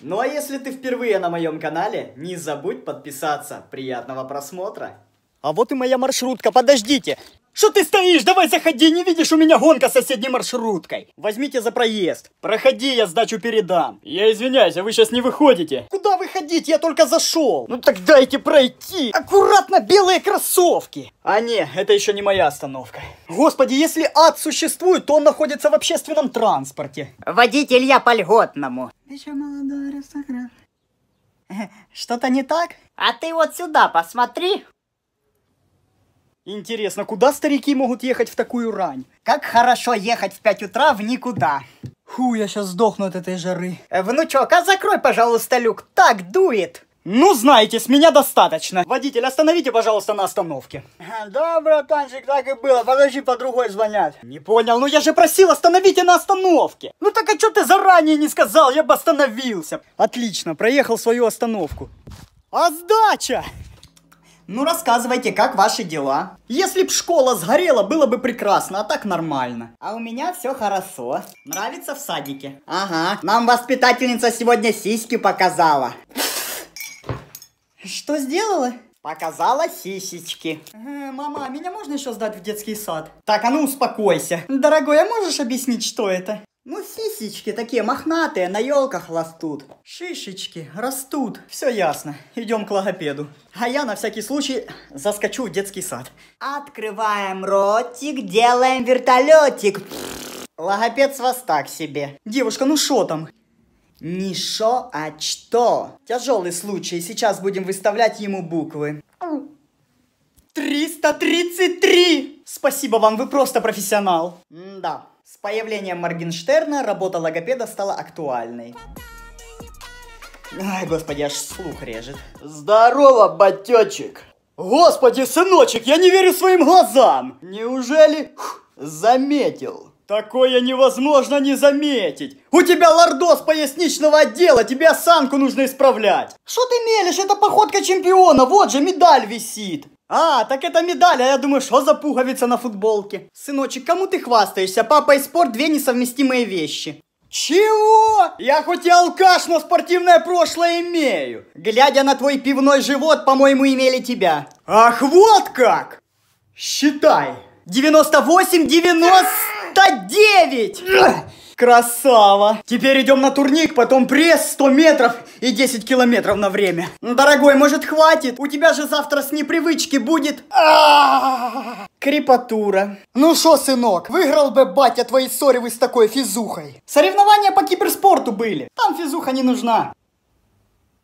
Ну а если ты впервые на моем канале, не забудь подписаться. Приятного просмотра! А вот и моя маршрутка, подождите! Что ты стоишь? Давай заходи, не видишь, у меня гонка с соседней маршруткой. Возьмите за проезд. Проходи, я сдачу передам. Я извиняюсь, а вы сейчас не выходите. Куда выходить? Я только зашел. Ну так дайте пройти. Аккуратно, белые кроссовки. А не, это еще не моя остановка. Господи, если ад существует, то он находится в общественном транспорте. Водитель я по льготному. Еще молодой аристократ. Что-то не так? А ты вот сюда посмотри. Интересно, куда старики могут ехать в такую рань? Как хорошо ехать в 5 утра в никуда. Фу, я сейчас сдохну от этой жары. Э, внучок, а закрой, пожалуйста, люк, так дует. Ну, знаете, с меня достаточно. Водитель, остановите, пожалуйста, на остановке. Да, братанчик, так и было. Подожди, по другой звонять. Не понял, ну я же просил, остановите на остановке. Ну так а что ты заранее не сказал, я бы остановился. Отлично, проехал свою остановку. А сдача! Ну рассказывайте, как ваши дела? Если б школа сгорела, было бы прекрасно, а так нормально. А у меня все хорошо. Нравится в садике? Ага, нам воспитательница сегодня сиськи показала. Что сделала? Показала сисечки. Э, мама, а меня можно еще сдать в детский сад? Так, а ну успокойся. Дорогой, а можешь объяснить, что это? Ну, сисечки такие мохнатые, на елках растут. Шишечки растут. Все ясно. Идем к логопеду. А я на всякий случай заскочу в детский сад. Открываем ротик, делаем вертолетик. Логопед с вас так себе. Девушка, ну что там? Не шо, а что? Тяжелый случай. Сейчас будем выставлять ему буквы. 333! Спасибо вам, вы просто профессионал. М да. С появлением Моргенштерна работа логопеда стала актуальной. Ай, господи, аж слух режет. Здорово, батечек! Господи, сыночек, я не верю своим глазам! Неужели заметил? Такое невозможно не заметить! У тебя лордоз поясничного отдела, тебе осанку нужно исправлять! Что ты мелешь, это походка чемпиона, вот же медаль висит! А, так это медаль, а я думаю, что за пуговица на футболке? Сыночек, кому ты хвастаешься? Папа и спорт – две несовместимые вещи. Чего? Я хоть и алкаш, но спортивное прошлое имею. Глядя на твой пивной живот, по-моему, имели тебя. Ах, вот как! Считай. 98, 90... Это 9! Красава! Теперь идем на турник, потом пресс 100 метров и 10 километров на время. Ну, дорогой, может хватит? У тебя же завтра с непривычки будет... А Крепатура. Ну шо, сынок, выиграл бы батя твои ссоры вы с такой физухой. Соревнования по киберспорту были. Там физуха не нужна.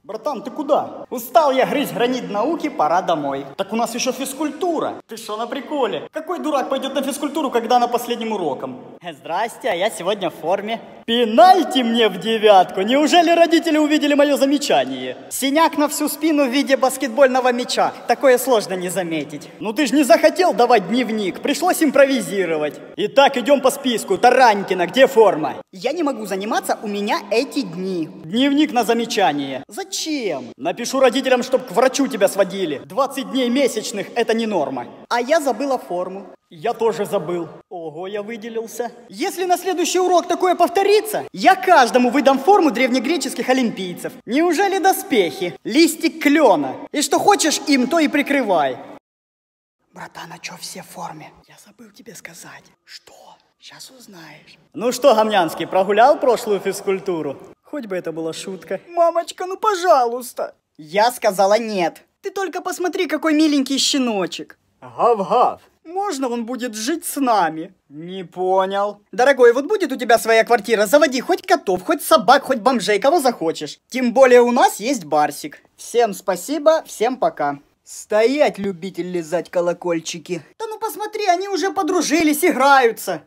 Братан, ты куда? Устал я грызть гранит науки, пора домой. Так у нас еще физкультура. Ты что, на приколе? Какой дурак пойдет на физкультуру, когда на последним уроком? Э, здрасте, а я сегодня в форме. Пинайте мне в девятку. Неужели родители увидели мое замечание? Синяк на всю спину в виде баскетбольного мяча. Такое сложно не заметить. Ну ты ж не захотел давать дневник. Пришлось импровизировать. Итак, идем по списку. Таранькина, где форма? Я не могу заниматься, у меня эти дни. Дневник на замечание. Зачем? Зачем? Напишу родителям, чтоб к врачу тебя сводили. 20 дней месячных – это не норма. А я забыла форму. Я тоже забыл. Ого, я выделился. Если на следующий урок такое повторится, я каждому выдам форму древнегреческих олимпийцев. Неужели доспехи? Листик клена. И что хочешь им, то и прикрывай. Братан, а чё все в форме? Я забыл тебе сказать. Что? Сейчас узнаешь. Ну что, Гомнянский, прогулял прошлую физкультуру? Хоть бы это была шутка. Мамочка, ну пожалуйста. Я сказала нет. Ты только посмотри, какой миленький щеночек. Гав-гав. Можно он будет жить с нами? Не понял. Дорогой, вот будет у тебя своя квартира, заводи хоть котов, хоть собак, хоть бомжей, кого захочешь. Тем более у нас есть барсик. Всем спасибо, всем пока. Стоять, любитель лизать колокольчики. Да ну посмотри, они уже подружились, играются.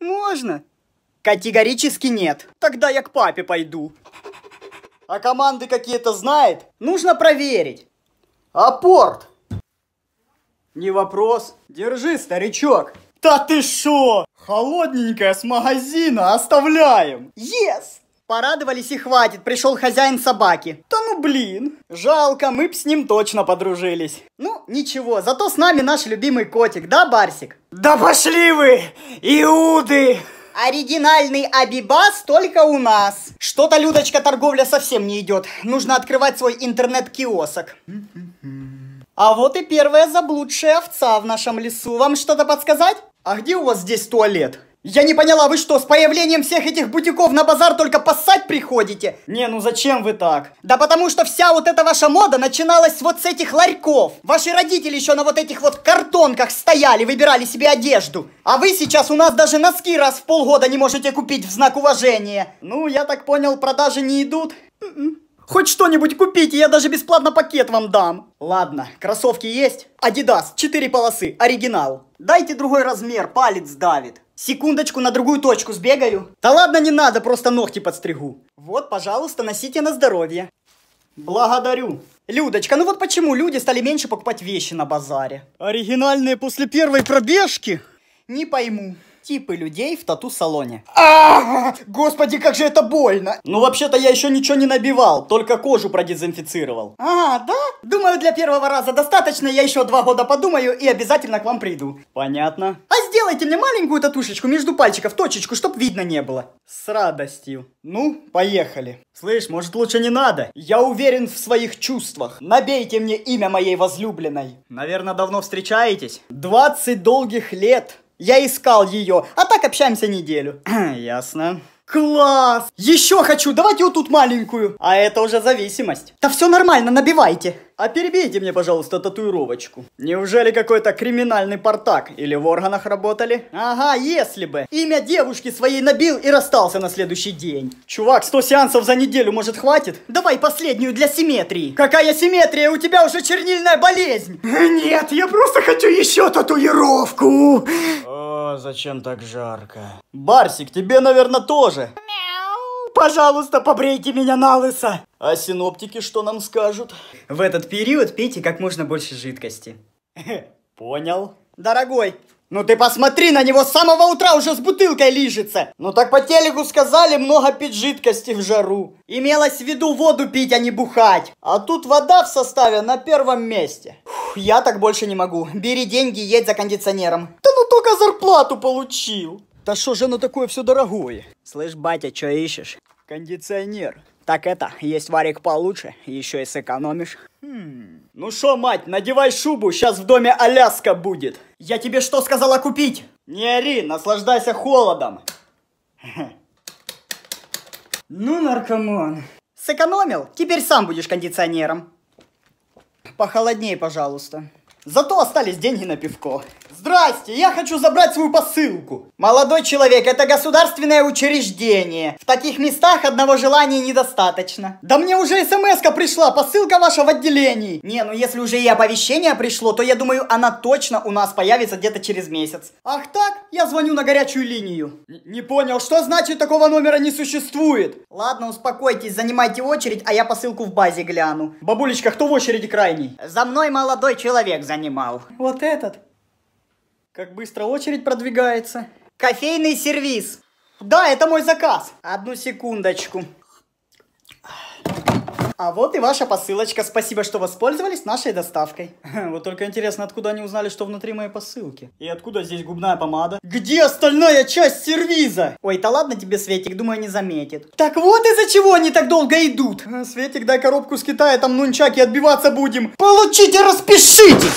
Можно? Категорически нет. Тогда я к папе пойду. А команды какие-то знает? Нужно проверить. Апорт! Не вопрос. Держи, старичок. Да ты шо? Холодненькая с магазина оставляем. Yes! Порадовались и хватит, пришел хозяин собаки. Да ну блин. Жалко, мы б с ним точно подружились. Ну, ничего, зато с нами наш любимый котик, да, Барсик? Да пошли вы, иуды! Оригинальный Абибас только у нас. Что-то, Людочка, торговля совсем не идет. Нужно открывать свой интернет-киосок. А вот и первая заблудшая овца в нашем лесу. Вам что-то подсказать? А где у вас здесь туалет? Я не поняла, вы что, с появлением всех этих бутиков на базар только поссать приходите? Не, ну зачем вы так? Да потому что вся вот эта ваша мода начиналась вот с этих ларьков. Ваши родители еще на вот этих вот картонках стояли, выбирали себе одежду. А вы сейчас у нас даже носки раз в полгода не можете купить в знак уважения. Ну, я так понял, продажи не идут? М-м. Хоть что-нибудь купите, я даже бесплатно пакет вам дам. Ладно, кроссовки есть? Адидас, 4 полосы, оригинал. Дайте другой размер, палец давит. Секундочку, на другую точку сбегаю. Да ладно, не надо, просто ногти подстригу. Вот, пожалуйста, носите на здоровье. Благодарю. Людочка, ну вот почему люди стали меньше покупать вещи на базаре? Оригинальные после первой пробежки? Не пойму. Типы людей в тату-салоне. А, -а, а, Господи, как же это больно! Ну, вообще-то я еще ничего не набивал, только кожу продезинфицировал. А, да? Думаю, для первого раза достаточно, я еще два года подумаю и обязательно к вам приду. Понятно. А сделайте мне маленькую татушечку между пальчиков, точечку, чтоб видно не было. С радостью. Ну, поехали. Слышь, может лучше не надо? Я уверен в своих чувствах. Набейте мне имя моей возлюбленной. Наверное, давно встречаетесь? 20 долгих лет. Я искал ее, а так общаемся неделю. Ясно. Класс! Еще хочу, давайте вот тут маленькую. А это уже зависимость. Да все нормально, набивайте. А перебейте мне, пожалуйста, татуировочку. Неужели какой-то криминальный портак? Или в органах работали? Ага, если бы. Имя девушки своей набил и расстался на следующий день. Чувак, 100 сеансов за неделю, может, хватит? Давай последнюю для симметрии. Какая симметрия? У тебя уже чернильная болезнь. Нет, я просто хочу еще татуировку зачем так жарко. Барсик, тебе, наверное, тоже. Пожалуйста, побрейте меня на лысо. А синоптики что нам скажут? В этот период пейте как можно больше жидкости. Понял. Дорогой, ну ты посмотри, на него с самого утра уже с бутылкой лижется. Ну так по телеку сказали, много пить жидкости в жару. Имелось в виду воду пить, а не бухать. А тут вода в составе на первом месте. Фух, я так больше не могу. Бери деньги, едь за кондиционером. Да ну только зарплату получил. Да что же оно такое все дорогое? Слышь, батя, что ищешь? Кондиционер. Так это, есть варик получше, еще и сэкономишь. Хм. Ну что, мать, надевай шубу, сейчас в доме Аляска будет. Я тебе что сказала купить? Не ори, наслаждайся холодом. Ну, наркоман. Сэкономил? Теперь сам будешь кондиционером. Похолоднее, пожалуйста. Зато остались деньги на пивко. Здрасте, я хочу забрать свою посылку. Молодой человек, это государственное учреждение. В таких местах одного желания недостаточно. Да мне уже смс пришла, посылка ваша в отделении. Не, ну если уже и оповещение пришло, то я думаю, она точно у нас появится где-то через месяц. Ах так? Я звоню на горячую линию. Н не понял, что значит такого номера не существует? Ладно, успокойтесь, занимайте очередь, а я посылку в базе гляну. Бабулечка, кто в очереди крайний? За мной молодой человек, за занимал. Вот этот. Как быстро очередь продвигается. Кофейный сервис. Да, это мой заказ. Одну секундочку. А вот и ваша посылочка. Спасибо, что воспользовались нашей доставкой. Вот только интересно, откуда они узнали, что внутри моей посылки? И откуда здесь губная помада? Где остальная часть сервиза? Ой, да ладно тебе, Светик, думаю, не заметит. Так вот из-за чего они так долго идут. А, Светик, дай коробку с Китая, там нунчаки отбиваться будем. Получите, распишитесь!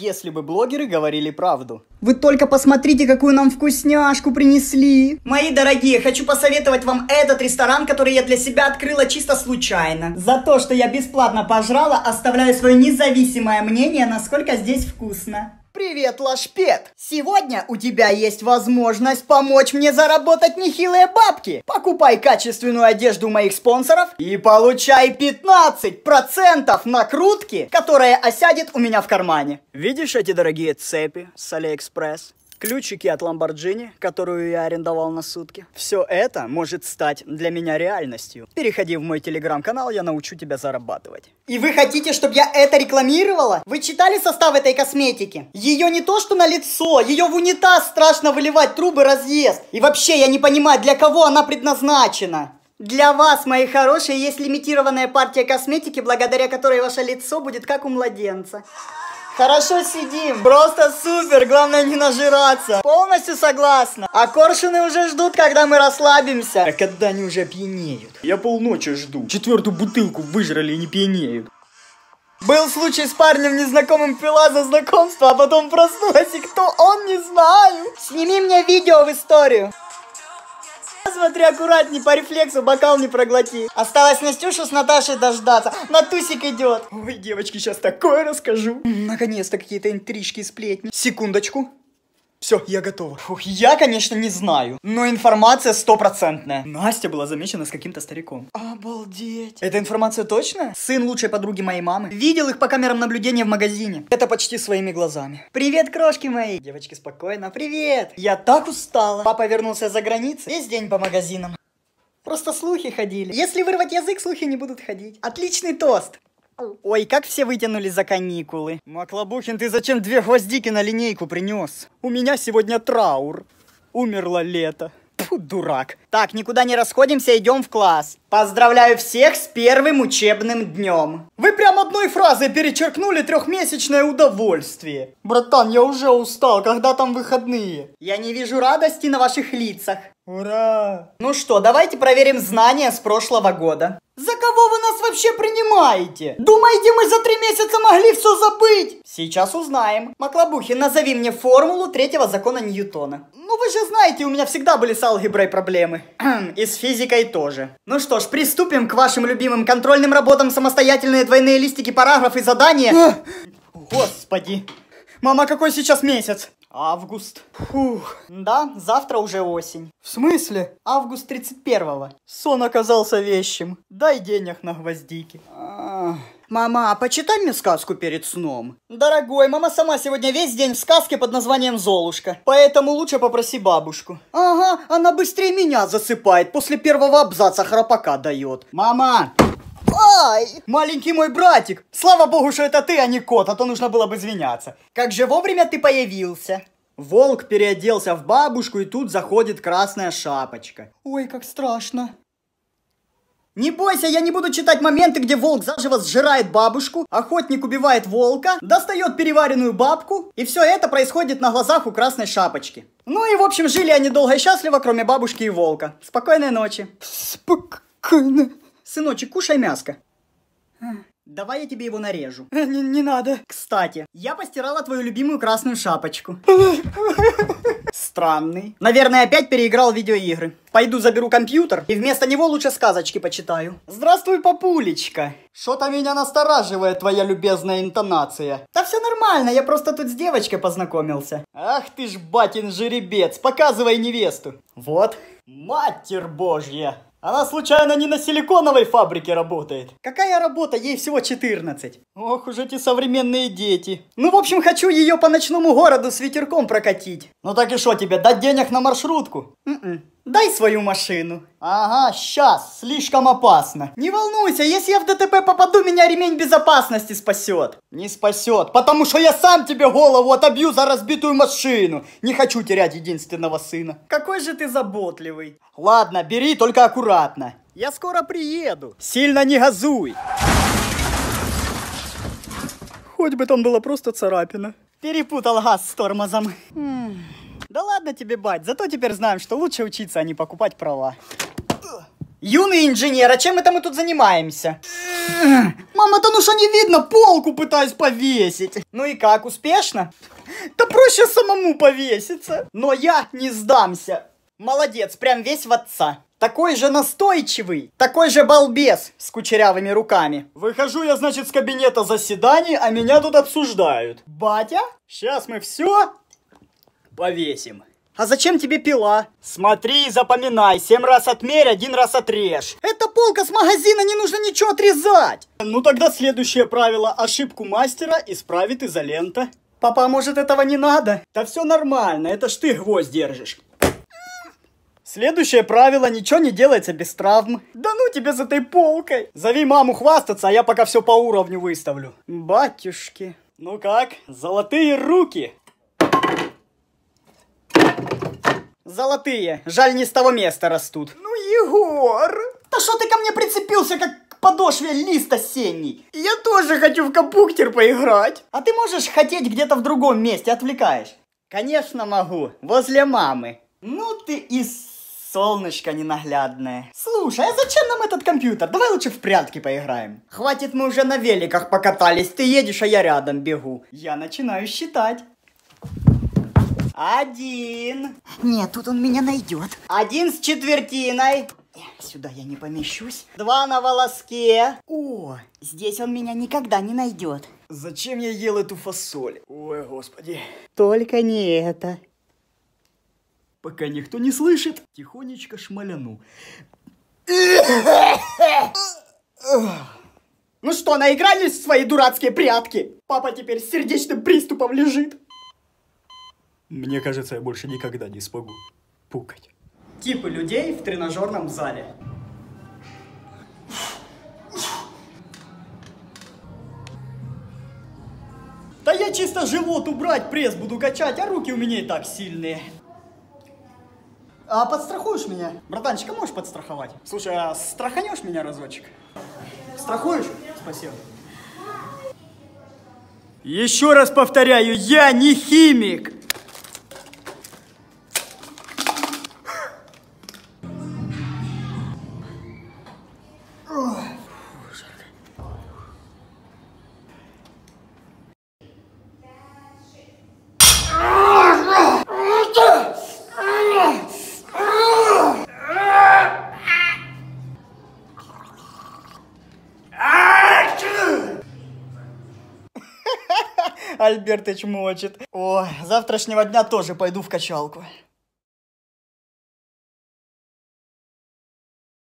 Если бы блогеры говорили правду. Вы только посмотрите, какую нам вкусняшку принесли. Мои дорогие, хочу посоветовать вам этот ресторан, который я для себя открыла чисто случайно. За то, что я бесплатно пожрала, оставляю свое независимое мнение, насколько здесь вкусно. Привет, Лашпет! Сегодня у тебя есть возможность помочь мне заработать нехилые бабки. Покупай качественную одежду моих спонсоров и получай 15% накрутки, которая осядет у меня в кармане. Видишь эти дорогие цепи с Алиэкспресс? ключики от Ламборджини, которую я арендовал на сутки. Все это может стать для меня реальностью. Переходи в мой телеграм-канал, я научу тебя зарабатывать. И вы хотите, чтобы я это рекламировала? Вы читали состав этой косметики? Ее не то, что на лицо, ее в унитаз страшно выливать, трубы разъезд. И вообще, я не понимаю, для кого она предназначена. Для вас, мои хорошие, есть лимитированная партия косметики, благодаря которой ваше лицо будет как у младенца. Хорошо сидим. Просто супер. Главное не нажираться. Полностью согласна. А коршуны уже ждут, когда мы расслабимся. А когда они уже пьянеют? Я полночи жду. Четвертую бутылку выжрали и не пьянеют. Был случай с парнем, незнакомым пила за знакомство, а потом проснулась, и кто он, не знаю. Сними мне видео в историю. Смотри, аккуратней, по рефлексу бокал не проглоти. Осталось Настюшу с Наташей дождаться. Натусик идет. Ой, девочки, сейчас такое расскажу. Наконец-то какие-то интрижки и сплетни. Секундочку. Все, я готова. Фух, я, конечно, не знаю, но информация стопроцентная. Настя была замечена с каким-то стариком. Обалдеть. Эта информация точно? Сын лучшей подруги моей мамы. Видел их по камерам наблюдения в магазине. Это почти своими глазами. Привет, крошки мои. Девочки, спокойно. Привет. Я так устала. Папа вернулся за границей Весь день по магазинам. Просто слухи ходили. Если вырвать язык, слухи не будут ходить. Отличный тост. Ой, как все вытянули за каникулы. Маклобухин, ты зачем две гвоздики на линейку принес? У меня сегодня траур. Умерло лето. Фу, дурак. Так, никуда не расходимся, идем в класс. Поздравляю всех с первым учебным днем. Вы прям одной фразой перечеркнули трехмесячное удовольствие. Братан, я уже устал, когда там выходные? Я не вижу радости на ваших лицах. Ура! Ну что, давайте проверим знания с прошлого года. За кого вы нас вообще принимаете? Думаете, мы за три месяца могли все забыть? Сейчас узнаем. Маклабухи, назови мне формулу третьего закона Ньютона. Ну вы же знаете, у меня всегда были с алгеброй проблемы. И с физикой тоже. Ну что ж, приступим к вашим любимым контрольным работам самостоятельные двойные листики, параграфы, задания. Господи. Мама, какой сейчас месяц? Август. Фух. Да, завтра уже осень. В смысле? Август 31-го. Сон оказался вещим. Дай денег на гвоздики. Мама, а почитай мне сказку перед сном. Дорогой, мама сама сегодня весь день в сказке под названием «Золушка». Поэтому лучше попроси бабушку. Ага, она быстрее меня засыпает. После первого абзаца храпака дает. Мама! Ай! Маленький мой братик! Слава богу, что это ты, а не кот, а то нужно было бы извиняться. Как же вовремя ты появился. Волк переоделся в бабушку, и тут заходит красная шапочка. Ой, как страшно. Не бойся, я не буду читать моменты, где волк заживо сжирает бабушку, охотник убивает волка, достает переваренную бабку, и все это происходит на глазах у красной шапочки. Ну и в общем жили они долго и счастливо, кроме бабушки и волка. Спокойной ночи. Спокойной Сыночек, кушай мяско. А. Давай я тебе его нарежу. Э, не, не надо. Кстати, я постирала твою любимую красную шапочку. Э. Странный. Наверное, опять переиграл видеоигры. Пойду заберу компьютер и вместо него лучше сказочки почитаю. Здравствуй, папулечка. Что-то меня настораживает твоя любезная интонация. Да все нормально, я просто тут с девочкой познакомился. Ах ты ж батин жеребец, показывай невесту. Вот. Матерь божья. Она случайно не на силиконовой фабрике работает? Какая работа? Ей всего 14. Ох уж эти современные дети. Ну, в общем, хочу ее по ночному городу с ветерком прокатить. Ну так и что тебе, дать денег на маршрутку? Mm -mm. Дай свою машину. Ага, сейчас, слишком опасно. Не волнуйся, если я в ДТП попаду, меня ремень безопасности спасет. Не спасет, потому что я сам тебе голову отобью за разбитую машину. Не хочу терять единственного сына. Какой же ты заботливый. Ладно, бери, только аккуратно. Я скоро приеду. Сильно не газуй. Хоть бы там была просто царапина. Перепутал газ с тормозом. М хм. Да ладно тебе, бать, зато теперь знаем, что лучше учиться, а не покупать права. Юный инженер, а чем это мы тут занимаемся? Мама, да ну что не видно, полку пытаюсь повесить. Ну и как, успешно? Да проще самому повеситься. Но я не сдамся. Молодец, прям весь в отца. Такой же настойчивый, такой же балбес с кучерявыми руками. Выхожу я, значит, с кабинета заседаний, а меня тут обсуждают. Батя? Сейчас мы все повесим. А зачем тебе пила? Смотри и запоминай. Семь раз отмерь, один раз отрежь. Это полка с магазина, не нужно ничего отрезать. Ну тогда следующее правило. Ошибку мастера исправит изолента. Папа, а может этого не надо? Да все нормально, это ж ты гвоздь держишь. Следующее правило, ничего не делается без травм. Да ну тебе за этой полкой. Зови маму хвастаться, а я пока все по уровню выставлю. Батюшки. Ну как, золотые руки? Золотые. Жаль, не с того места растут. Ну, Егор! Да что ты ко мне прицепился, как к подошве лист осенний? Я тоже хочу в компьютер поиграть. А ты можешь хотеть где-то в другом месте, отвлекаешь? Конечно могу, возле мамы. Ну ты и солнышко ненаглядное. Слушай, а зачем нам этот компьютер? Давай лучше в прятки поиграем. Хватит, мы уже на великах покатались. Ты едешь, а я рядом бегу. Я начинаю считать. Один. Нет, тут он меня найдет. Один с четвертиной. Сюда я не помещусь. Два на волоске. О, здесь он меня никогда не найдет. Зачем я ел эту фасоль? Ой, господи. Только не это. Пока никто не слышит, тихонечко шмаляну. ну что, наигрались в свои дурацкие прятки? Папа теперь с сердечным приступом лежит. Мне кажется, я больше никогда не смогу пукать. Типы людей в тренажерном зале. Да я чисто живот убрать, пресс буду качать, а руки у меня и так сильные. А подстрахуешь меня? Братанчика можешь подстраховать? Слушай, а страханешь меня разочек? Страхуешь? Спасибо. Еще раз повторяю, я не химик. Альбертыч мочит. О, завтрашнего дня тоже пойду в качалку.